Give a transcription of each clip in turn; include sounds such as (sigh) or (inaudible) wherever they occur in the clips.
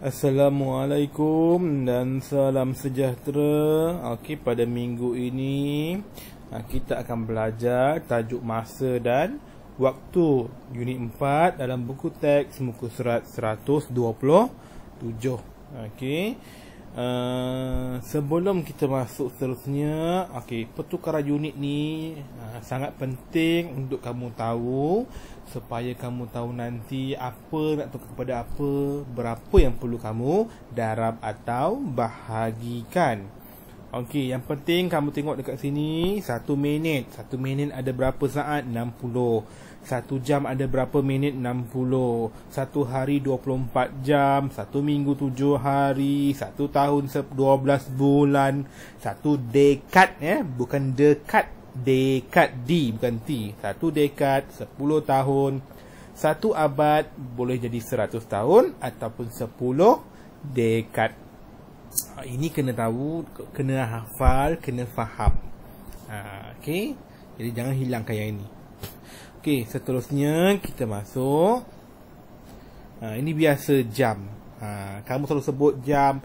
Assalamualaikum dan salam sejahtera. Okey pada minggu ini ah, kita akan belajar tajuk masa dan waktu unit 4 dalam buku teks muka surat 127. Okey. Eh, sebelum kita masuk seterusnya okay, Pertukaran unit ni uh, sangat penting untuk kamu tahu Supaya kamu tahu nanti apa nak tukar kepada apa Berapa yang perlu kamu darab atau bahagikan Okey, yang penting kamu tengok dekat sini 1 minit. 1 minit ada berapa saat? 60. 1 jam ada berapa minit? 60. 1 hari 24 jam, 1 minggu 7 hari, 1 tahun 12 bulan, 1 dekat ya, bukan dekat dekat D bukan T. 1 dekat 10 tahun, 1 abad boleh jadi 100 tahun ataupun 10 dekat Ah, ini kena tahu, kena hafal, kena faham. Ha, ah, okay, jadi jangan hilangkan yang ini. Okay, seterusnya kita masuk. Ha, ini biasa jam. Ha, kamu selalu sebut jam,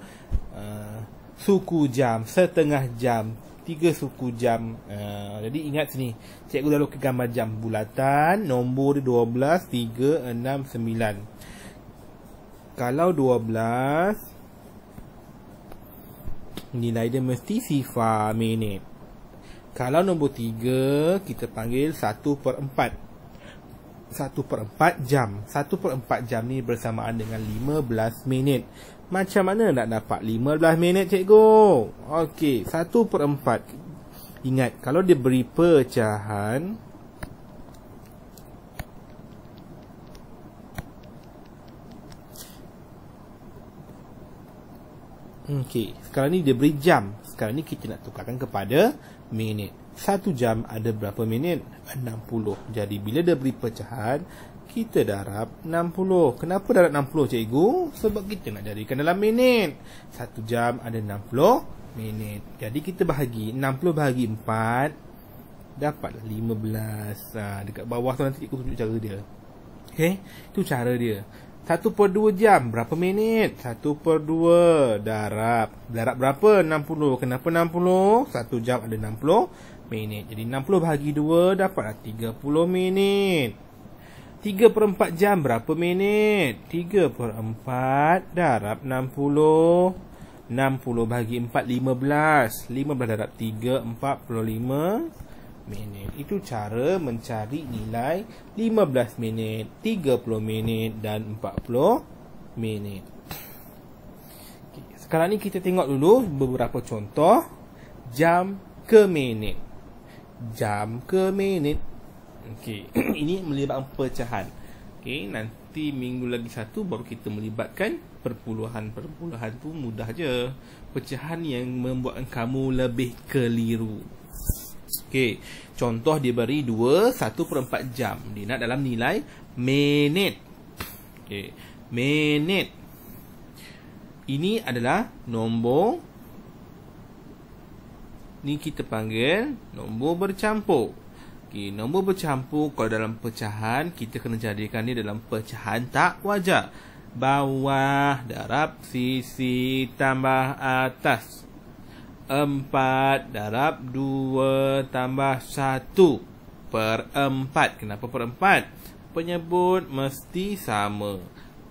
uh, suku jam, setengah jam, tiga suku jam. Uh, jadi ingat sini, cikgu dah lukis gambar jam bulatan, nombor 12, 3, 6, 9. Kalau 12, nilai dia mesti sifar minit. Kalau nombor tiga, kita panggil satu per empat. Satu per empat jam. Satu per empat jam ni bersamaan dengan lima belas minit. Macam mana nak dapat lima belas minit, cikgu? Okey, satu per empat. Ingat, kalau dia beri pecahan, Okey, sekarang ni dia beri jam. Sekarang ni kita nak tukarkan kepada minit. Satu jam ada berapa minit? 60. Jadi bila dia beri pecahan, kita darab 60. Kenapa darab 60 cikgu? Sebab kita nak jadikan dalam minit. Satu jam ada 60 minit. Jadi kita bahagi 60 bahagi 4. Dapat 15. Ha, dekat bawah tu nanti cikgu tunjuk cara dia. Okey, tu cara dia. Satu per dua jam berapa minit? Satu per dua darab. Darab berapa? 60. Kenapa 60? Satu jam ada 60 minit. Jadi 60 bahagi 2 dapatlah 30 minit. Tiga per empat jam berapa minit? Tiga per empat darab 60. 60 bahagi 4, 15. 15 darab 3, 45 minit minit. Itu cara mencari nilai 15 minit, 30 minit dan 40 minit. Okay. Sekarang ni kita tengok dulu beberapa contoh jam ke minit. Jam ke minit. Okey, (clears throat) ini melibatkan pecahan. Okey, nanti minggu lagi satu baru kita melibatkan perpuluhan-perpuluhan tu mudah je. Pecahan yang membuatkan kamu lebih keliru. Okey, contoh dia beri 2 1/4 jam. Dia nak dalam nilai minit. Okey, minit. Ini adalah nombor ni kita panggil nombor bercampur. Okey, nombor bercampur kalau dalam pecahan kita kena jadikan dia dalam pecahan tak wajar. Bawah darab sisi tambah atas. 4 darab 2 tambah 1 per 4. Kenapa per 4? Penyebut mesti sama.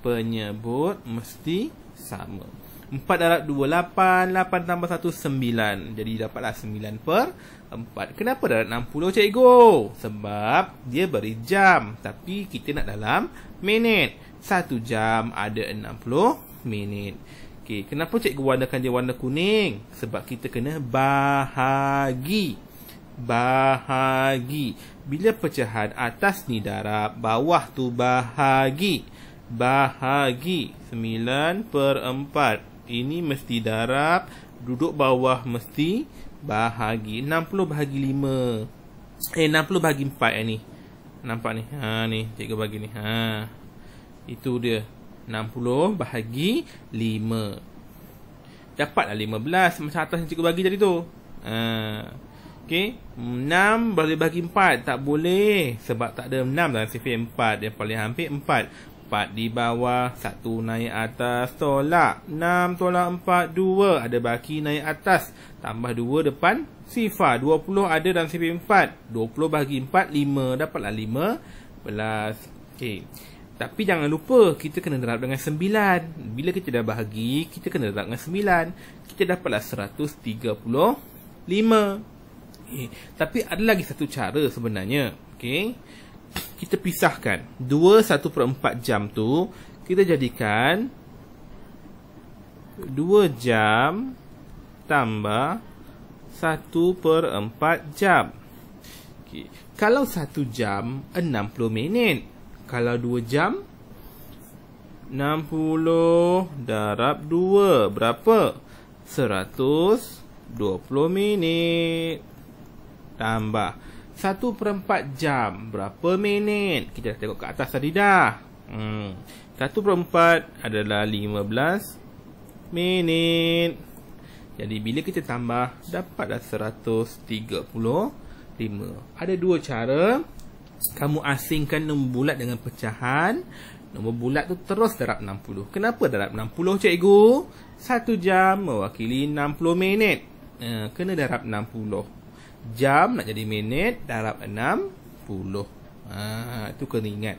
Penyebut mesti sama. 4 darab 2, 8. 8 tambah 1, 9. Jadi dapatlah 9 per 4. Kenapa darab 60, cikgu? Sebab dia beri jam. Tapi kita nak dalam minit. 1 jam ada 60 minit. Okey, kenapa cikgu warnakan dia warna kuning? Sebab kita kena bahagi. Bahagi. Bila pecahan atas ni darab, bawah tu bahagi. Bahagi. 9 per 4. Ini mesti darab. Duduk bawah mesti bahagi. 60 bahagi 5. Eh, 60 bahagi 4 eh ni. Nampak ni? Ha ni, cikgu bagi ni. Ha. Itu dia. 60 bahagi 5 Dapatlah 15 macam atas yang cikgu bagi tadi tu uh, ha. Okay 6 boleh bagi 4 Tak boleh Sebab tak ada 6 dalam sifir 4 Yang paling hampir 4 4 di bawah 1 naik atas Tolak 6 tolak 4 2 ada baki naik atas Tambah 2 depan Sifar 20 ada dalam sifir 4 20 bahagi 4 5 Dapatlah 15 Okay tapi jangan lupa kita kena darab dengan 9. Bila kita dah bahagi, kita kena darab dengan 9. Kita dapatlah 135. Okay. Eh, tapi ada lagi satu cara sebenarnya. Okay. Kita pisahkan 2 1/4 jam tu kita jadikan 2 jam tambah 1/4 jam. Okay. Kalau 1 jam 60 minit. Kalau 2 jam 60 darab 2 berapa? 120 minit tambah 1 per 4 jam berapa minit? Kita dah tengok ke atas tadi dah. Hmm. 1 per 4 adalah 15 minit. Jadi bila kita tambah dapatlah 135. Ada dua cara kamu asingkan nombor bulat dengan pecahan nombor bulat tu terus darab 60 kenapa darab 60 cikgu Satu jam mewakili 60 minit uh, kena darab 60 jam nak jadi minit darab 60 ah uh, tu kena ingat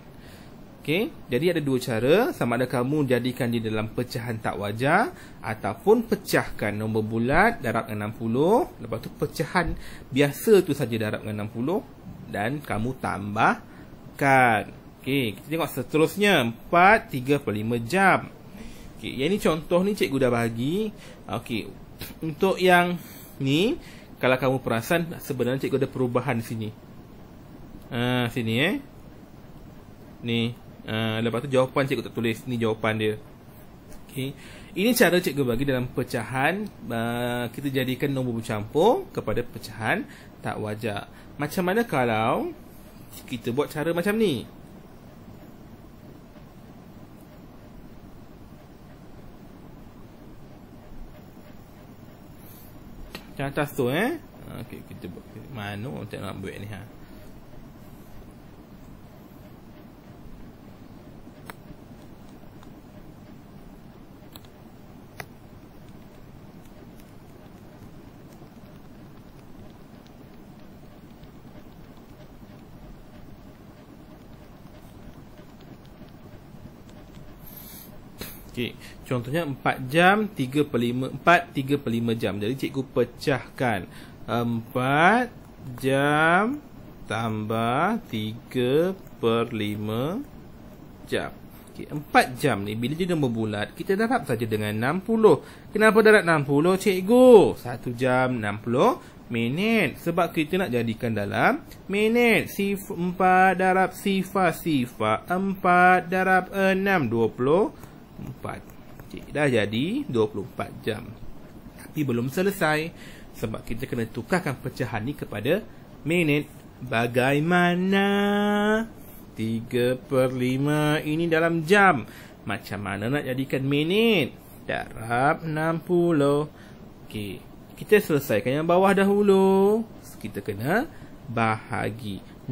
Okey, jadi ada dua cara sama ada kamu jadikan dia dalam pecahan tak wajar ataupun pecahkan nombor bulat darab dengan 60, lepas tu pecahan biasa tu saja darab dengan 60 dan kamu tambahkan. Okey, kita tengok seterusnya 4 35 jam. Okey, yang ni contoh ni cikgu dah bagi. Okey, untuk yang ni kalau kamu perasan sebenarnya cikgu ada perubahan di sini. Ah, sini eh. Ni Ah, lepas tu jawapan cikgu tak tulis ni jawapan dia Okay, ini cara cikgu bagi dalam pecahan uh, kita jadikan nombor bercampur kepada pecahan tak wajar macam mana kalau kita buat cara macam ni Macam atas tu eh. Ah, okey, kita buat. Mana orang tak nak buat ni ha. Okey, contohnya 4 jam 3 per 5, 4 3 per 5 jam. Jadi cikgu pecahkan 4 jam tambah 3 per 5 jam. Okey, 4 jam ni bila dia nombor bulat, kita darab saja dengan 60. Kenapa darab 60 cikgu? 1 jam 60 minit. Sebab kita nak jadikan dalam minit. Sif 4 darab sifar sifar 4 darab 6 20 24 Dah jadi 24 jam Tapi belum selesai Sebab kita kena tukarkan pecahan ni kepada Minit Bagaimana 3 per 5 ini dalam jam Macam mana nak jadikan minit Darab 60 Okey Kita selesaikan yang bawah dahulu Kita kena bahagi 60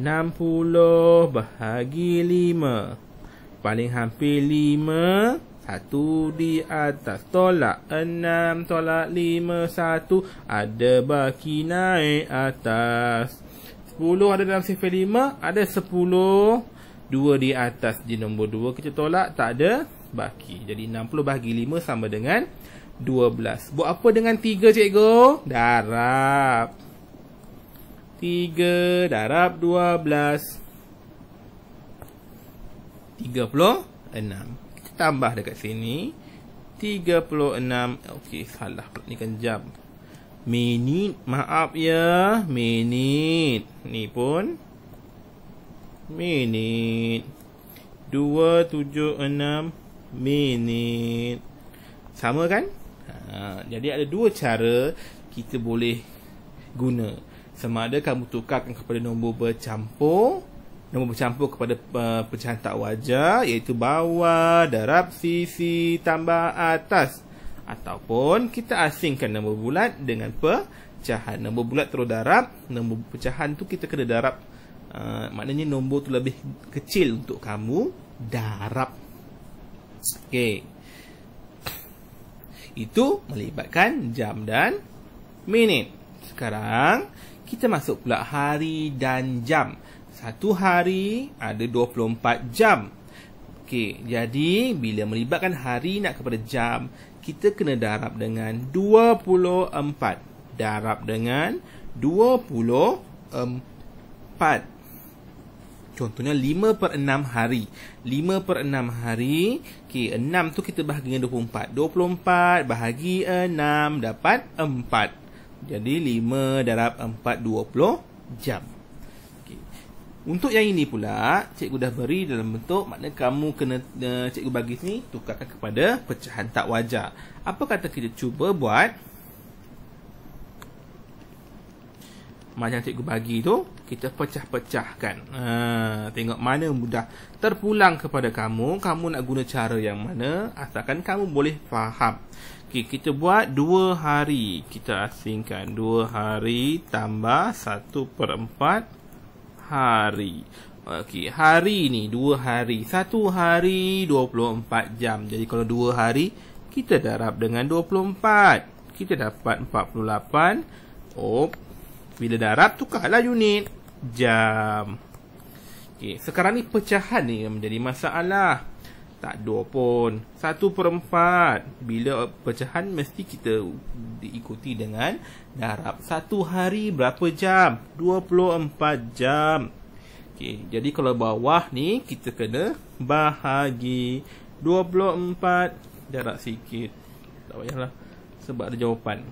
bahagi 5 Paling hampir 5 satu di atas tolak enam tolak lima satu ada baki naik atas. Sepuluh ada dalam sifir lima, ada sepuluh. Dua di atas di nombor dua kita tolak, tak ada baki. Jadi enam puluh bahagi lima sama dengan dua belas. Buat apa dengan tiga cikgu? Darab. Tiga darab dua belas. Tiga puluh enam tambah dekat sini 36 okey salah ni kan jam minit maaf ya minit ni pun minit 276 minit sama kan ha, jadi ada dua cara kita boleh guna sama ada kamu tukarkan kepada nombor bercampur Nombor bercampur kepada uh, pecahan tak wajar iaitu bawah, darab, sisi, tambah, atas. Ataupun kita asingkan nombor bulat dengan pecahan. Nombor bulat terus darab, nombor pecahan tu kita kena darab. Uh, maknanya nombor tu lebih kecil untuk kamu darab. Okey. Itu melibatkan jam dan minit. Sekarang kita masuk pula hari dan jam. Satu hari ada 24 jam. Okey, jadi bila melibatkan hari nak kepada jam, kita kena darab dengan 24. Darab dengan 24. Contohnya 5 per 6 hari. 5 per 6 hari. Okey, 6 tu kita bahagi dengan 24. 24 bahagi 6 dapat 4. Jadi 5 darab 4, 20 jam. Untuk yang ini pula, cikgu dah beri dalam bentuk makna kamu kena uh, cikgu bagi sini tukarkan kepada pecahan tak wajar. Apa kata kita cuba buat macam cikgu bagi tu, kita pecah-pecahkan. Uh, tengok mana mudah terpulang kepada kamu, kamu nak guna cara yang mana asalkan kamu boleh faham. Okay, kita buat 2 hari. Kita asingkan 2 hari tambah 1 per 4 hari. Okey, hari ni dua hari. Satu hari 24 jam. Jadi kalau dua hari, kita darab dengan 24. Kita dapat 48. Oh, bila darab, tukarlah unit. Jam. Okey, sekarang ni pecahan ni yang menjadi masalah tak dua pun. Satu per empat. Bila pecahan mesti kita diikuti dengan darab. Satu hari berapa jam? 24 jam. Okay, jadi kalau bawah ni kita kena bahagi 24 jarak sikit. Tak payahlah sebab ada jawapan.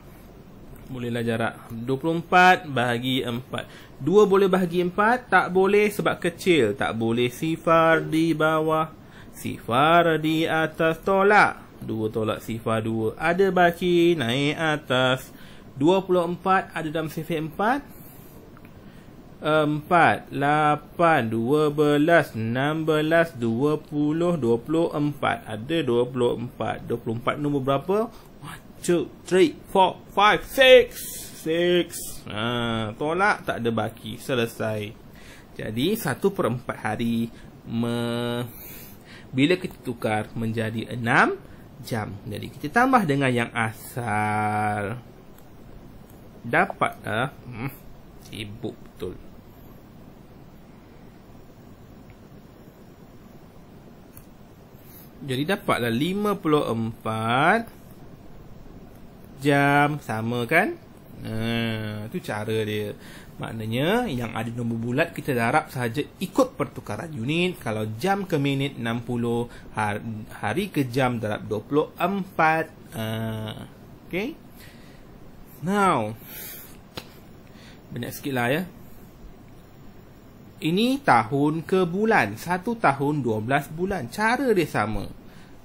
Bolehlah jarak 24 bahagi 4 2 boleh bahagi 4 Tak boleh sebab kecil Tak boleh sifar di bawah Sifar di atas tolak. Dua tolak sifar dua. Ada baki naik atas. Dua puluh empat ada dalam sifar empat. Empat, lapan, dua belas, enam belas, dua puluh, dua puluh empat. Ada dua puluh empat. Dua puluh empat nombor berapa? One, two, three, four, five, six. Six. Ha, tolak tak ada baki. Selesai. Jadi, satu per empat hari me bila kita tukar menjadi 6 jam. Jadi kita tambah dengan yang asal. Dapat ah. Hmm, sibuk betul. Jadi dapatlah 54 jam sama kan? Ah, itu cara dia Maknanya yang ada nombor bulat kita darab sahaja ikut pertukaran unit Kalau jam ke minit 60 Hari, hari ke jam darab 24 ha, Okay Now Banyak sikit lah ya ini tahun ke bulan. Satu tahun, dua belas bulan. Cara dia sama.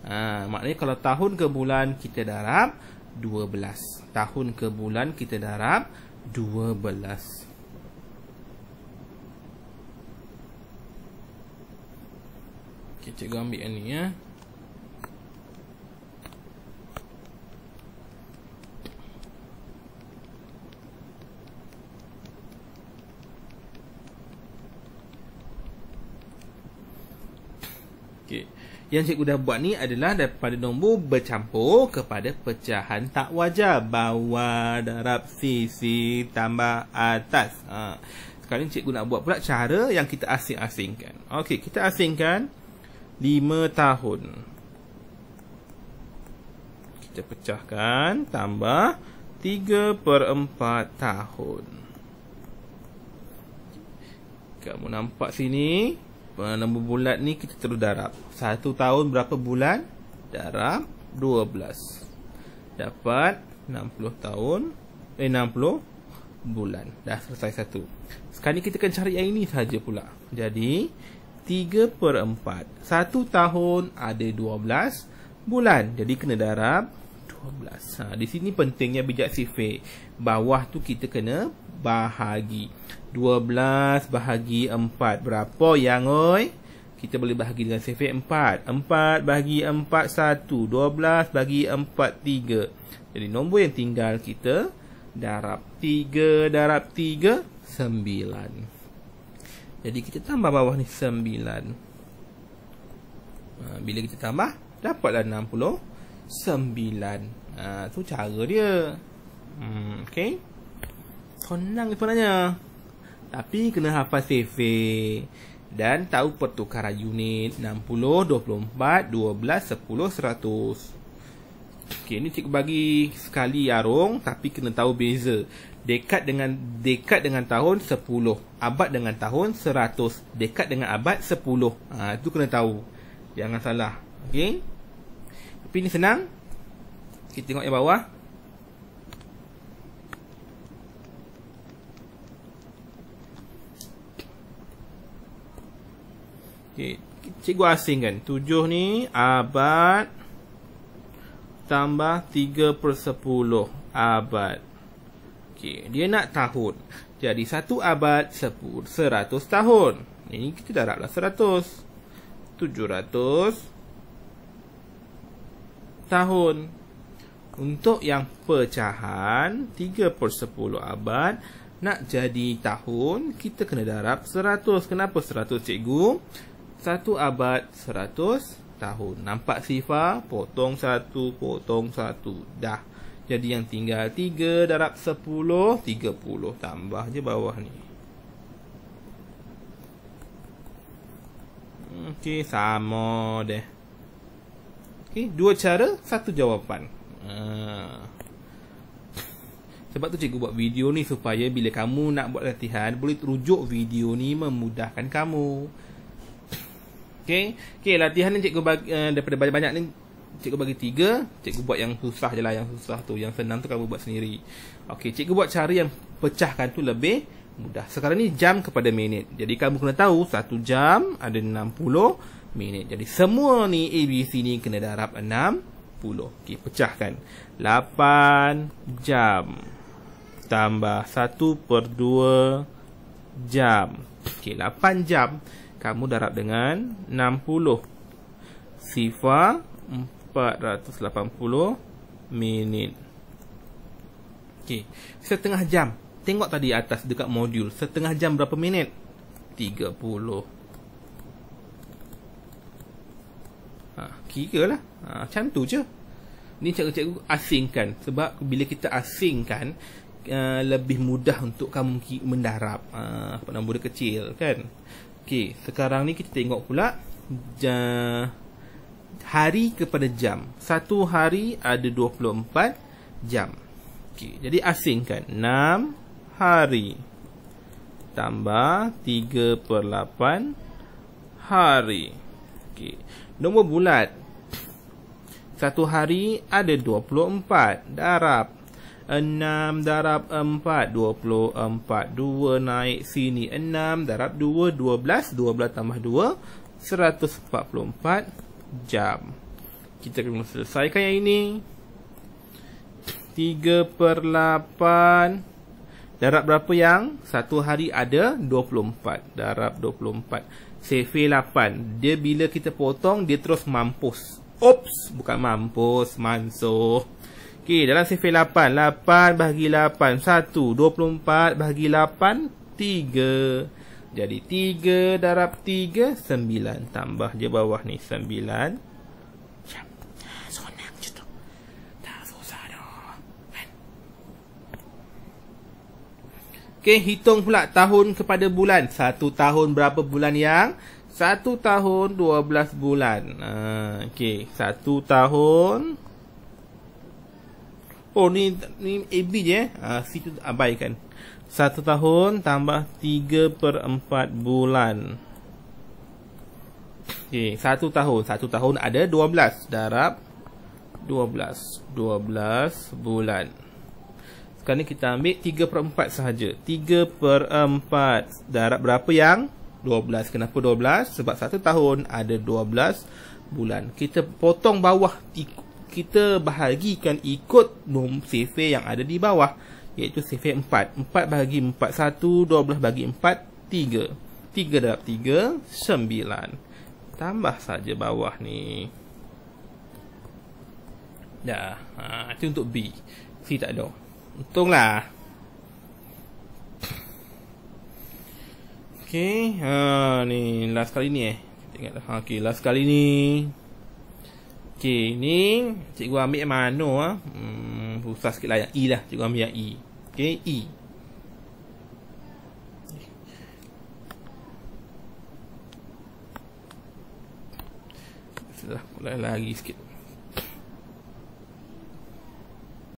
Ha, maknanya kalau tahun ke bulan kita darab, 12 Tahun ke bulan kita darab 12 Okey, cikgu ambil yang ni ya yang cikgu dah buat ni adalah daripada nombor bercampur kepada pecahan tak wajar bawah darab sisi tambah atas ha. sekarang cikgu nak buat pula cara yang kita asing-asingkan ok kita asingkan 5 tahun kita pecahkan tambah 3 per 4 tahun kamu nampak sini uh, eh, nombor bulat ni kita terus darab. Satu tahun berapa bulan? Darab 12. Dapat 60 tahun. Eh, 60 bulan. Dah selesai satu. Sekarang ni kita akan cari yang ini saja pula. Jadi, 3 per 4. Satu tahun ada 12 bulan. Jadi, kena darab 12. Ha, di sini pentingnya bijak sifir. Bawah tu kita kena bahagi. 12 bahagi 4. Berapa yang oi? Kita boleh bahagi dengan sifir 4. 4 bahagi 4, 1. 12 bahagi 4, 3. Jadi nombor yang tinggal kita darab 3, darab 3, 9. Jadi kita tambah bawah ni 9. Ha, bila kita tambah, dapatlah 60 9 ha, tu cara dia. Hmm, okay. Senang sebenarnya. Tapi kena hafal safe dan tahu pertukaran unit 60, 24, 12, 10, 100. Okay, ni cikgu bagi sekali arung tapi kena tahu beza. Dekat dengan dekat dengan tahun 10, abad dengan tahun 100, dekat dengan abad 10. Ah ha, tu kena tahu. Jangan salah. Okay. Tapi ni senang. Kita tengok yang bawah. Okey, cikgu kan? 7 ni abad tambah 3 per 10 abad. Okey, dia nak tahun. Jadi, 1 abad 100 tahun. Ini kita daraplah 100. 700 tahun. Untuk yang pecahan 3 per 10 abad nak jadi tahun, kita kena darab 100. Kenapa 100 cikgu? satu abad seratus tahun. Nampak sifar? Potong satu, potong satu. Dah. Jadi yang tinggal tiga darab sepuluh, tiga puluh. Tambah je bawah ni. Okey, sama deh. Okey, dua cara, satu jawapan. Haa. Ah. Sebab tu cikgu buat video ni supaya bila kamu nak buat latihan, boleh rujuk video ni memudahkan kamu. Okey. Okey, latihan ni cikgu bagi uh, daripada banyak-banyak ni cikgu bagi tiga. Cikgu buat yang susah je lah yang susah tu. Yang senang tu kamu buat sendiri. Okey, cikgu buat cara yang pecahkan tu lebih mudah. Sekarang ni jam kepada minit. Jadi kamu kena tahu satu jam ada 60 minit. Jadi semua ni ABC ni kena darab 60. Okey, pecahkan. 8 jam tambah 1 per 2 jam. Okey, 8 jam kamu darab dengan 60 sifar 480 minit. Okey, setengah jam. Tengok tadi atas dekat modul, setengah jam berapa minit? 30. Ha, kira lah ha, Macam tu je Ni cikgu-cikgu asingkan Sebab bila kita asingkan uh, Lebih mudah untuk kamu mendarab uh, Pada muda kecil kan Okey, sekarang ni kita tengok pula ja, hari kepada jam. Satu hari ada 24 jam. Okey, jadi asingkan 6 hari tambah 3/8 hari. Okey. Nombor bulat. Satu hari ada 24 darab. 6 darab 4 24 2 naik sini 6 darab 2 12 12 tambah 2 144 jam Kita kena selesaikan yang ini 3 per 8 Darab berapa yang? Satu hari ada 24 Darab 24 CV 8 Dia bila kita potong Dia terus mampus Ops Bukan mampus Mansuh Okey, dalam sifir 8. 8 bahagi 8. 1. 24 bahagi 8. 3. Jadi 3 darab 3. 9. Tambah je bawah ni. 9. Kan? Okay, hitung pula tahun kepada bulan. Satu tahun berapa bulan yang? Satu tahun dua belas bulan. Uh, Okey, satu tahun Oh ni ni AB je eh. Uh, ah, C tu abaikan. Satu tahun tambah 3 per 4 bulan. Okay, satu tahun. Satu tahun ada 12. Darab 12. 12 bulan. Sekarang ni kita ambil 3 per 4 sahaja. 3 per 4. Darab berapa yang? 12. Kenapa 12? Sebab satu tahun ada 12 bulan. Kita potong bawah ikut kita bahagikan ikut bom sefe yang ada di bawah iaitu sefe 4 4 bahagi 4 1 12 bahagi 4 3 3 darab 3 9 tambah saja bawah ni dah ha, itu untuk B C tak ada untunglah Okay, ha, ni last kali ni eh. Ingat, ha, okay, last kali ni. Okey, ni cikgu ambil mana ah? Hmm, susah sikit lah yang E lah, cikgu ambil yang E. Okey, E. Sudah, mulai lagi sikit.